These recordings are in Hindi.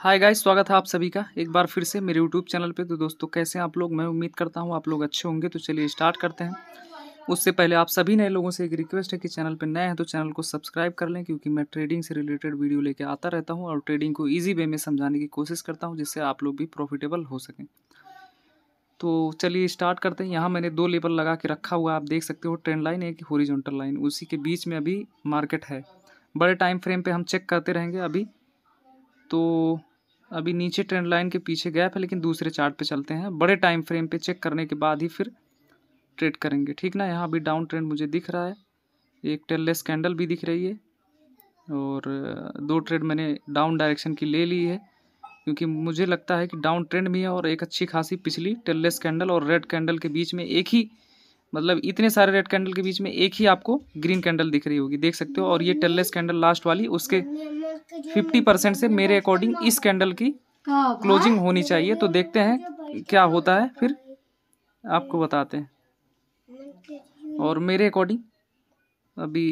हाय गाइस स्वागत है आप सभी का एक बार फिर से मेरे यूट्यूब चैनल पे तो दोस्तों कैसे हैं आप लोग मैं उम्मीद करता हूँ आप लोग अच्छे होंगे तो चलिए स्टार्ट करते हैं उससे पहले आप सभी नए लोगों से एक रिक्वेस्ट है कि चैनल पर नए हैं तो चैनल को सब्सक्राइब कर लें क्योंकि मैं ट्रेडिंग से रिलेटेड वीडियो लेकर आता रहता हूँ और ट्रेडिंग को ईजी वे में समझाने की कोशिश करता हूँ जिससे आप लोग भी प्रॉफिटेबल हो सकें तो चलिए स्टार्ट करते हैं यहाँ मैंने दो लेवल लगा के रखा हुआ आप देख सकते हो ट्रेंड लाइन एक होरिजोनटल लाइन उसी के बीच में अभी मार्केट है बड़े टाइम फ्रेम पर हम चेक करते रहेंगे अभी तो अभी नीचे ट्रेंड लाइन के पीछे गैप है लेकिन दूसरे चार्ट पे चलते हैं बड़े टाइम फ्रेम पे चेक करने के बाद ही फिर ट्रेड करेंगे ठीक ना यहाँ अभी डाउन ट्रेंड मुझे दिख रहा है एक टेललेस कैंडल भी दिख रही है और दो ट्रेड मैंने डाउन डायरेक्शन की ले ली है क्योंकि मुझे लगता है कि डाउन ट्रेंड भी है और एक अच्छी खासी पिछली टेललेस कैंडल और रेड कैंडल के बीच में एक ही मतलब इतने सारे रेड कैंडल के बीच में एक ही आपको ग्रीन कैंडल दिख रही होगी देख सकते हो और ये टेललेस कैंडल लास्ट वाली उसके फिफ्टी परसेंट से मेरे अकॉर्डिंग इस कैंडल की क्लोजिंग होनी चाहिए तो देखते हैं क्या होता है फिर आपको बताते हैं और मेरे अकॉर्डिंग अभी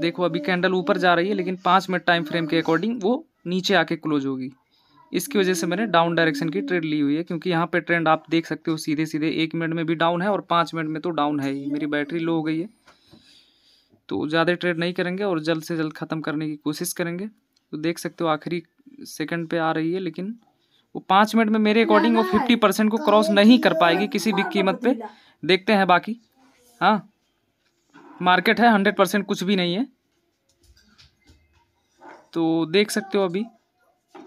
देखो अभी कैंडल ऊपर जा रही है लेकिन पाँच मिनट टाइम फ्रेम के अकॉर्डिंग वो नीचे आके क्लोज होगी इसकी वजह से मैंने डाउन डायरेक्शन की ट्रेड ली हुई है क्योंकि यहाँ पे ट्रेंड आप देख सकते हो सीधे सीधे एक मिनट में भी डाउन है और पाँच मिनट में तो डाउन है ही मेरी बैटरी लो हो गई है तो ज़्यादा ट्रेड नहीं करेंगे और जल्द से जल्द ख़त्म करने की कोशिश करेंगे तो देख सकते हो आखिरी सेकेंड पर आ रही है लेकिन वो पाँच मिनट में मेरे अकॉर्डिंग वो फिफ्टी परसेंट को क्रॉस तो नहीं कर पाएगी किसी भी कीमत पर देखते हैं बाकी हाँ मार्केट है हंड्रेड परसेंट कुछ भी नहीं है तो देख सकते हो अभी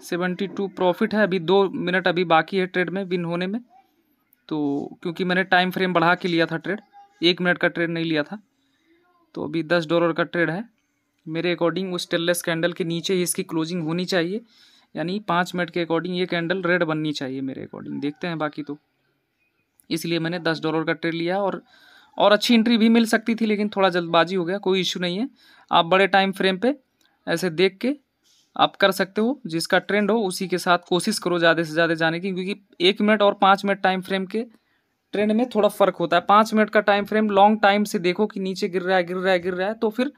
सेवेंटी टू प्रॉफिट है अभी दो मिनट अभी बाकी है ट्रेड में विन होने में तो क्योंकि मैंने टाइम फ्रेम बढ़ा के लिया था ट्रेड एक मिनट का ट्रेड नहीं लिया था तो अभी दस डॉलर का ट्रेड है मेरे अकॉर्डिंग उस स्टेनलेस कैंडल के नीचे ही इसकी क्लोजिंग होनी चाहिए यानी पाँच मिनट के अकॉर्डिंग ये कैंडल रेड बननी चाहिए मेरे अकॉर्डिंग देखते हैं बाकी तो इसलिए मैंने दस डॉलर का ट्रेड लिया और और अच्छी एंट्री भी मिल सकती थी लेकिन थोड़ा जल्दबाजी हो गया कोई इशू नहीं है आप बड़े टाइम फ्रेम पे ऐसे देख के आप कर सकते हो जिसका ट्रेंड हो उसी के साथ कोशिश करो ज़्यादा से ज़्यादा जाने की क्योंकि एक मिनट और पाँच मिनट टाइम फ्रेम के ट्रेंड में थोड़ा फ़र्क होता है पाँच मिनट का टाइम फ्रेम लॉन्ग टाइम से देखो कि नीचे गिर रहा है गिर रहा है गिर रहा है तो फिर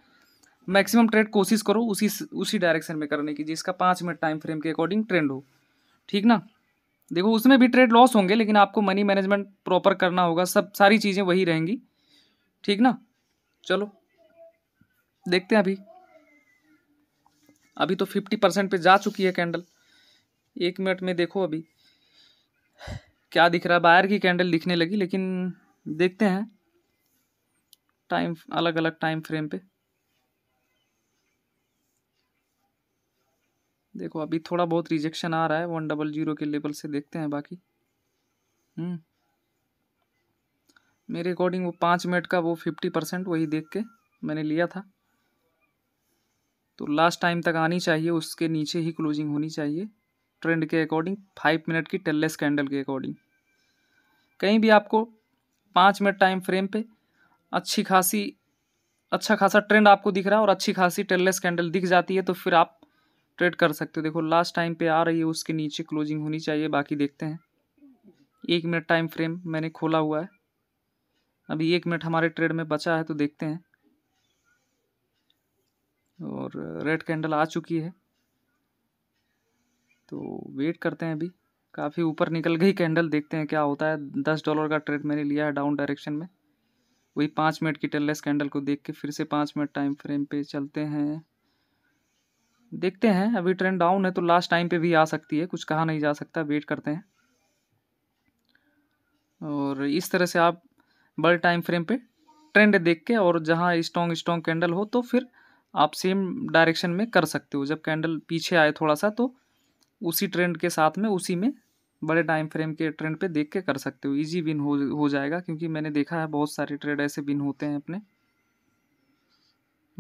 मैक्सिमम ट्रेड कोशिश करो उसी उसी डायरेक्शन में करने की जिसका पाँच मिनट टाइम फ्रेम के अकॉर्डिंग ट्रेंड हो ठीक ना देखो उसमें भी ट्रेड लॉस होंगे लेकिन आपको मनी मैनेजमेंट प्रॉपर करना होगा सब सारी चीज़ें वही रहेंगी ठीक ना चलो देखते हैं अभी अभी तो फिफ्टी परसेंट पर जा चुकी है कैंडल एक मिनट में देखो अभी क्या दिख रहा है बायर की कैंडल दिखने लगी लेकिन देखते हैं टाइम अलग अलग टाइम फ्रेम पे देखो अभी थोड़ा बहुत रिजेक्शन आ रहा है वन डबल जीरो के लेवल से देखते हैं बाकी हम्म। मेरे अकॉर्डिंग वो पाँच मिनट का वो फिफ्टी परसेंट वही देख के मैंने लिया था तो लास्ट टाइम तक आनी चाहिए उसके नीचे ही क्लोजिंग होनी चाहिए ट्रेंड के अकॉर्डिंग फाइव मिनट की टेललेस कैंडल के अकॉर्डिंग कहीं भी आपको पाँच मिनट टाइम फ्रेम पे अच्छी खासी अच्छा खासा ट्रेंड आपको दिख रहा है और अच्छी खासी टेललेस कैंडल दिख जाती है तो फिर आप ट्रेड कर सकते हो देखो लास्ट टाइम पे आ रही है उसके नीचे क्लोजिंग होनी चाहिए बाकी देखते हैं एक मिनट टाइम फ्रेम मैंने खोला हुआ है अभी एक मिनट हमारे ट्रेड में बचा है तो देखते हैं और रेड कैंडल आ चुकी है तो वेट करते हैं अभी काफ़ी ऊपर निकल गई कैंडल देखते हैं क्या होता है दस डॉलर का ट्रेड मैंने लिया है डाउन डायरेक्शन में वही पाँच मिनट की टेललेस कैंडल को देख के फिर से पाँच मिनट टाइम फ्रेम पे चलते हैं देखते हैं अभी ट्रेंड डाउन है तो लास्ट टाइम पे भी आ सकती है कुछ कहा नहीं जा सकता वेट करते हैं और इस तरह से आप बड़े टाइम फ्रेम पे ट्रेंड देख के और जहाँ स्ट्रॉन्ग स्ट्रॉन्ग कैंडल हो तो फिर आप सेम डायरेक्शन में कर सकते हो जब कैंडल पीछे आए थोड़ा सा तो उसी ट्रेंड के साथ में उसी में बड़े टाइम फ्रेम के ट्रेंड पे देख के कर सकते हो इजी विन हो हो जाएगा क्योंकि मैंने देखा है बहुत सारे ट्रेड ऐसे विन होते हैं अपने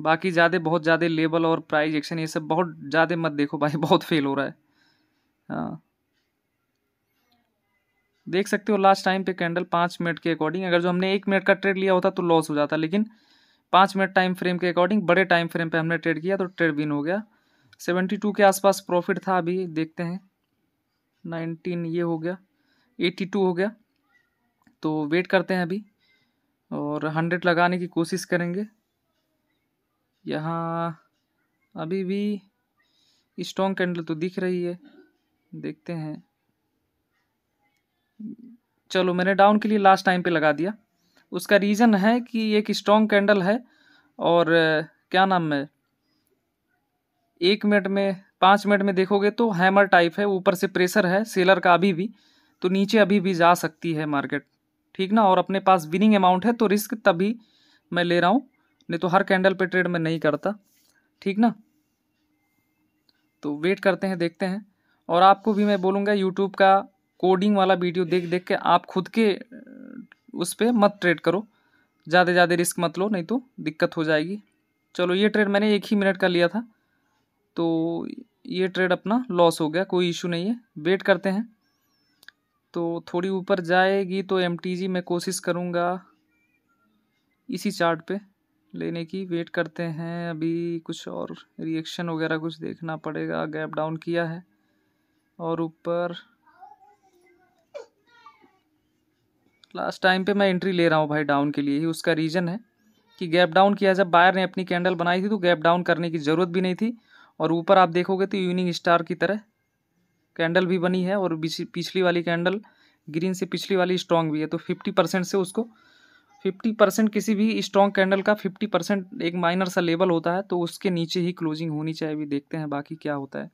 बाकी ज़्यादा बहुत ज़्यादा लेवल और प्राइज एक्शन ये सब बहुत ज़्यादा मत देखो भाई बहुत फेल हो रहा है हाँ देख सकते हो लास्ट टाइम पे कैंडल पाँच मिनट के अकॉर्डिंग अगर जो हमने एक मिनट का ट्रेड लिया होता तो लॉस हो जाता लेकिन पाँच मिनट टाइम फ्रेम के अकॉर्डिंग बड़े टाइम फ्रेम पे हमने ट्रेड किया तो ट्रेड विन हो गया सेवेंटी टू के आसपास प्रॉफिट था अभी देखते हैं नाइनटीन ये हो गया एट्टी टू हो गया तो वेट करते हैं अभी और हंड्रेड लगाने की कोशिश करेंगे यहाँ अभी भी स्ट्रॉन्ग कैंडल तो दिख रही है देखते हैं चलो मैंने डाउन के लिए लास्ट टाइम पे लगा दिया उसका रीज़न है कि एक स्ट्रॉन्ग कैंडल है और क्या नाम है एक मिनट में पाँच मिनट में देखोगे तो हैमर टाइप है ऊपर से प्रेशर है सेलर का अभी भी तो नीचे अभी भी जा सकती है मार्केट ठीक ना और अपने पास विनिंग अमाउंट है तो रिस्क तभी मैं ले रहा हूँ नहीं तो हर कैंडल पे ट्रेड में नहीं करता ठीक ना तो वेट करते हैं देखते हैं और आपको भी मैं बोलूँगा यूट्यूब का कोडिंग वाला वीडियो देख देख के आप खुद के उस पर मत ट्रेड करो ज़्यादा ज़्यादा रिस्क मत लो नहीं तो दिक्कत हो जाएगी चलो ये ट्रेड मैंने एक ही मिनट का लिया था तो ये ट्रेड अपना लॉस हो गया कोई इशू नहीं है वेट करते हैं तो थोड़ी ऊपर जाएगी तो एम मैं कोशिश करूँगा इसी चार्ट पे लेने की वेट करते हैं अभी कुछ और रिएक्शन वगैरह कुछ देखना पड़ेगा गैप डाउन किया है और ऊपर लास्ट टाइम पे मैं एंट्री ले रहा हूँ भाई डाउन के लिए ही उसका रीज़न है कि गैप डाउन किया जब बायर ने अपनी कैंडल बनाई थी तो गैप डाउन करने की ज़रूरत भी नहीं थी और ऊपर आप देखोगे तो इवनिंग स्टार की तरह कैंडल भी बनी है और पिछली वाली कैंडल ग्रीन से पिछली वाली स्ट्रॉन्ग भी है तो फिफ्टी परसेंट से उसको फिफ्टी परसेंट किसी भी स्ट्रॉन्ग कैंडल का फिफ्टी परसेंट एक माइनर सा लेवल होता है तो उसके नीचे ही क्लोजिंग होनी चाहिए अभी देखते हैं बाकी क्या होता है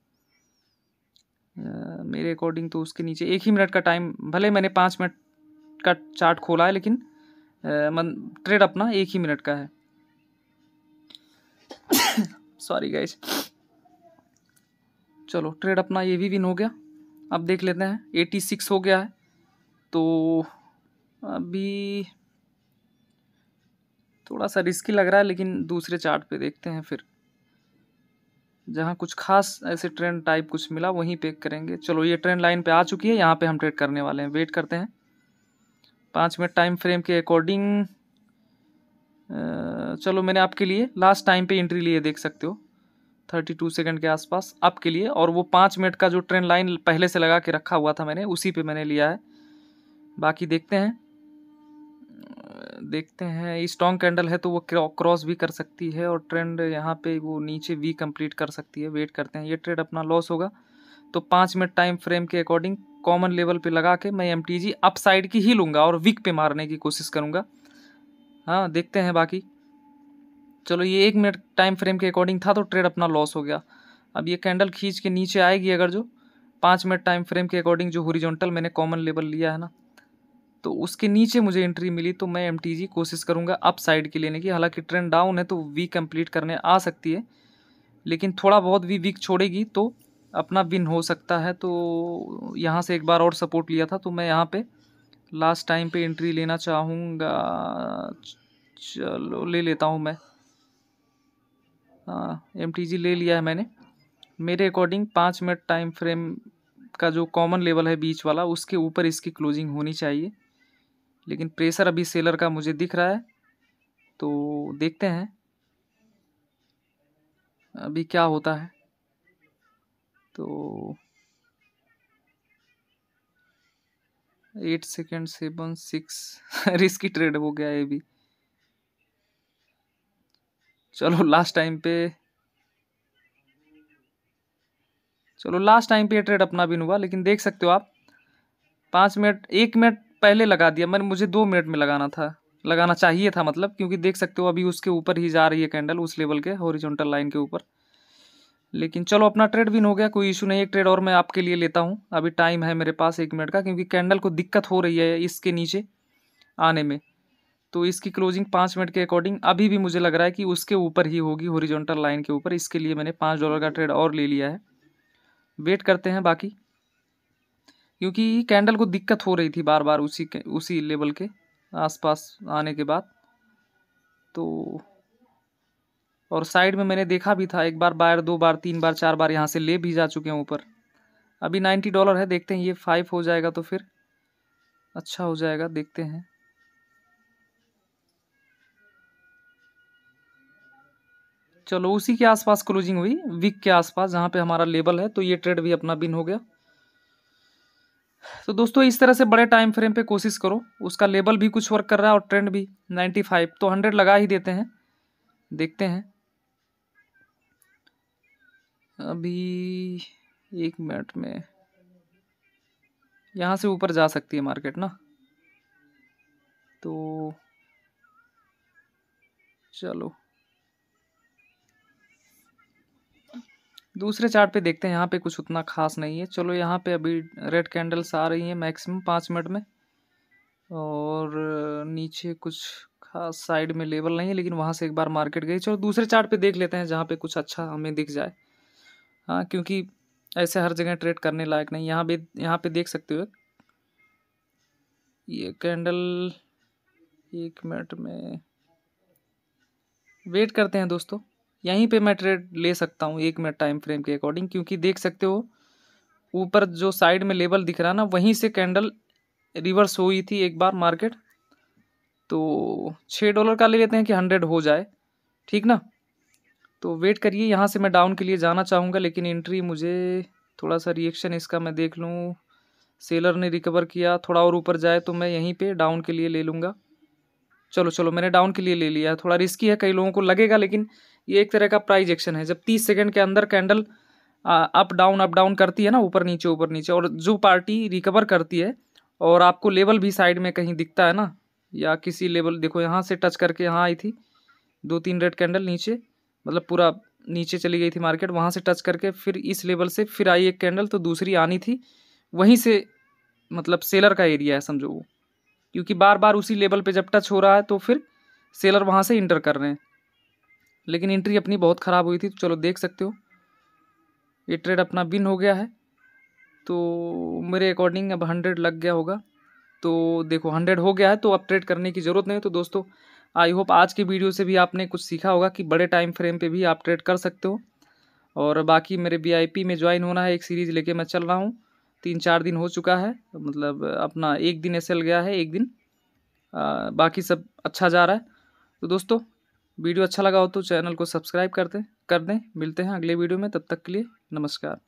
मेरे अकॉर्डिंग तो उसके नीचे एक ही मिनट का टाइम भले मैंने पाँच मिनट का चार्ट खोला है लेकिन ट्रेड अपना एक ही मिनट का है सॉरी गाइस चलो ट्रेड अपना ये भी विन हो गया अब देख लेते हैं एटी सिक्स हो गया है तो अभी थोड़ा सा रिस्की लग रहा है लेकिन दूसरे चार्ट पे देखते हैं फिर जहाँ कुछ खास ऐसे ट्रेंड टाइप कुछ मिला वहीं पे करेंगे चलो ये ट्रेंड लाइन पे आ चुकी है यहाँ पे हम ट्रेड करने वाले हैं वेट करते हैं पाँच मिनट टाइम फ्रेम के अकॉर्डिंग चलो मैंने आपके लिए लास्ट टाइम पे एंट्री लिए देख सकते हो थर्टी टू सेकेंड के आसपास आपके लिए और वो पाँच मिनट का जो ट्रेन लाइन पहले से लगा के रखा हुआ था मैंने उसी पे मैंने लिया है बाकी देखते हैं देखते हैं स्ट्रॉन्ग कैंडल है तो वो क्रॉस भी कर सकती है और ट्रेंड यहाँ पे वो नीचे वी कंप्लीट कर सकती है वेट करते हैं ये ट्रेड अपना लॉस होगा तो पाँच मिनट टाइम फ्रेम के अकॉर्डिंग कॉमन लेवल पे लगा के मैं एम अपसाइड की ही लूँगा और विक पे मारने की कोशिश करूँगा हाँ देखते हैं बाकी चलो ये एक मिनट टाइम फ्रेम के अकॉर्डिंग था तो ट्रेड अपना लॉस हो गया अब ये कैंडल खींच के नीचे आएगी अगर जो पाँच मिनट टाइम फ्रेम के अकॉर्डिंग जो हॉरिजॉन्टल मैंने कॉमन लेवल लिया है ना तो उसके नीचे मुझे एंट्री मिली तो मैं एम कोशिश करूँगा अप साइड की लेने की हालाँकि ट्रेंड डाउन है तो वीक कम्प्लीट करने आ सकती है लेकिन थोड़ा बहुत भी वीक छोड़ेगी तो अपना विन हो सकता है तो यहाँ से एक बार और सपोर्ट लिया था तो मैं यहाँ पे लास्ट टाइम पे एंट्री लेना चाहूँगा चलो ले लेता हूँ मैं टी हाँ, जी ले लिया है मैंने मेरे अकॉर्डिंग पाँच मिनट टाइम फ्रेम का जो कॉमन लेवल है बीच वाला उसके ऊपर इसकी क्लोजिंग होनी चाहिए लेकिन प्रेशर अभी सेलर का मुझे दिख रहा है तो देखते हैं अभी क्या होता है तो eight second seven six risky trade हो गया ये भी चलो लास्ट टाइम पे चलो लास्ट टाइम पे ये ट्रेड अपना भी हुआ लेकिन देख सकते हो आप पाँच मिनट एक मिनट पहले लगा दिया मैंने मुझे दो मिनट में लगाना था लगाना चाहिए था मतलब क्योंकि देख सकते हो अभी उसके ऊपर ही जा रही है कैंडल उस लेवल के हॉरिजॉन्टल लाइन के ऊपर लेकिन चलो अपना ट्रेड विन हो गया कोई इशू नहीं एक ट्रेड और मैं आपके लिए लेता हूँ अभी टाइम है मेरे पास एक मिनट का क्योंकि कैंडल को दिक्कत हो रही है इसके नीचे आने में तो इसकी क्लोजिंग पाँच मिनट के अकॉर्डिंग अभी भी मुझे लग रहा है कि उसके ऊपर ही होगी होरिजोनटल लाइन के ऊपर इसके लिए मैंने पाँच डॉलर का ट्रेड और ले लिया है वेट करते हैं बाकी क्योंकि कैंडल को दिक्कत हो रही थी बार बार उसी के उसी लेवल के आसपास आने के बाद तो और साइड में मैंने देखा भी था एक बार बार दो बार तीन बार चार बार यहाँ से ले भी जा चुके हैं ऊपर अभी नाइन्टी डॉलर है देखते हैं ये फाइव हो जाएगा तो फिर अच्छा हो जाएगा देखते हैं चलो उसी के आसपास क्लोजिंग हुई वीक के आसपास जहाँ पे हमारा लेबल है तो ये ट्रेड भी अपना बिन हो गया तो दोस्तों इस तरह से बड़े टाइम फ्रेम पे कोशिश करो उसका लेबल भी कुछ वर्क कर रहा है और ट्रेंड भी 95 तो 100 लगा ही देते हैं देखते हैं अभी एक मिनट में यहाँ से ऊपर जा सकती है मार्केट ना तो चलो दूसरे चार्ट पे देखते हैं यहाँ पे कुछ उतना खास नहीं है चलो यहाँ पे अभी रेड कैंडल्स आ रही हैं मैक्सिमम पाँच मिनट में और नीचे कुछ खास साइड में लेवल नहीं है लेकिन वहाँ से एक बार मार्केट गई चलो दूसरे चार्ट पे देख लेते हैं जहाँ पे कुछ अच्छा हमें दिख जाए हाँ क्योंकि ऐसे हर जगह ट्रेड करने लायक नहीं यहाँ भी यहाँ पे देख सकते हो ये कैंडल एक मिनट में वेट करते हैं दोस्तों यहीं पे मैं ट्रेड ले सकता हूँ एक मिनट टाइम फ्रेम के अकॉर्डिंग क्योंकि देख सकते हो ऊपर जो साइड में लेवल दिख रहा ना वहीं से कैंडल रिवर्स हुई थी एक बार मार्केट तो छः डॉलर का ले लेते हैं कि हंड्रेड हो जाए ठीक ना तो वेट करिए यहाँ से मैं डाउन के लिए जाना चाहूँगा लेकिन एंट्री मुझे थोड़ा सा रिएक्शन इसका मैं देख लूँ सेलर ने रिकवर किया थोड़ा और ऊपर जाए तो मैं यहीं पे डाउन के लिए ले लूँगा चलो चलो मैंने डाउन के लिए ले लिया है थोड़ा रिस्की है कई लोगों को लगेगा लेकिन ये एक तरह का प्राइज एक्शन है जब तीस सेकेंड के अंदर candle up down up down करती है ना ऊपर नीचे ऊपर नीचे और जो पार्टी रिकवर करती है और आपको लेवल भी साइड में कहीं दिखता है ना या किसी लेवल देखो यहाँ से टच करके यहाँ आई थी दो तीन रेड कैंडल नीचे मतलब पूरा नीचे चली गई थी मार्केट वहाँ से टच करके फिर इस लेवल से फिर आई एक कैंडल तो दूसरी आनी थी वहीं से मतलब सेलर का एरिया है समझो वो क्योंकि बार बार उसी लेवल पे जब टच हो रहा है तो फिर सेलर वहाँ से इंटर कर रहे हैं लेकिन एंट्री अपनी बहुत ख़राब हुई थी तो चलो देख सकते हो ये ट्रेड अपना विन हो गया है तो मेरे अकॉर्डिंग अब हंड्रेड लग गया होगा तो देखो हंड्रेड हो गया है तो अपडेट करने की ज़रूरत नहीं तो दोस्तों आई होप आज की वीडियो से भी आपने कुछ सीखा होगा कि बड़े टाइम फ्रेम पे भी आप ट्रेड कर सकते हो और बाकी मेरे वीआईपी में ज्वाइन होना है एक सीरीज़ लेके मैं चल रहा हूँ तीन चार दिन हो चुका है मतलब अपना एक दिन एस गया है एक दिन आ, बाकी सब अच्छा जा रहा है तो दोस्तों वीडियो अच्छा लगा हो तो चैनल को सब्सक्राइब कर दें कर दें मिलते हैं अगले वीडियो में तब तक के लिए नमस्कार